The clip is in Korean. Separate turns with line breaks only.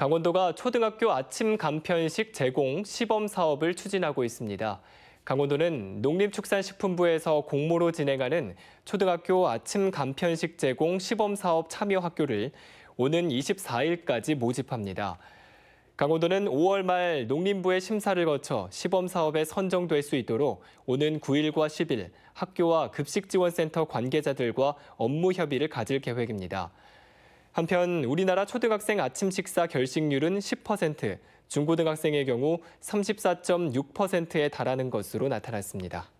강원도가 초등학교 아침 간편식 제공 시범 사업을 추진하고 있습니다. 강원도는 농림축산식품부에서 공모로 진행하는 초등학교 아침 간편식 제공 시범 사업 참여 학교를 오는 24일까지 모집합니다. 강원도는 5월 말 농림부의 심사를 거쳐 시범 사업에 선정될 수 있도록 오는 9일과 10일 학교와 급식지원센터 관계자들과 업무 협의를 가질 계획입니다. 한편 우리나라 초등학생 아침 식사 결식률은 10%, 중고등학생의 경우 34.6%에 달하는 것으로 나타났습니다.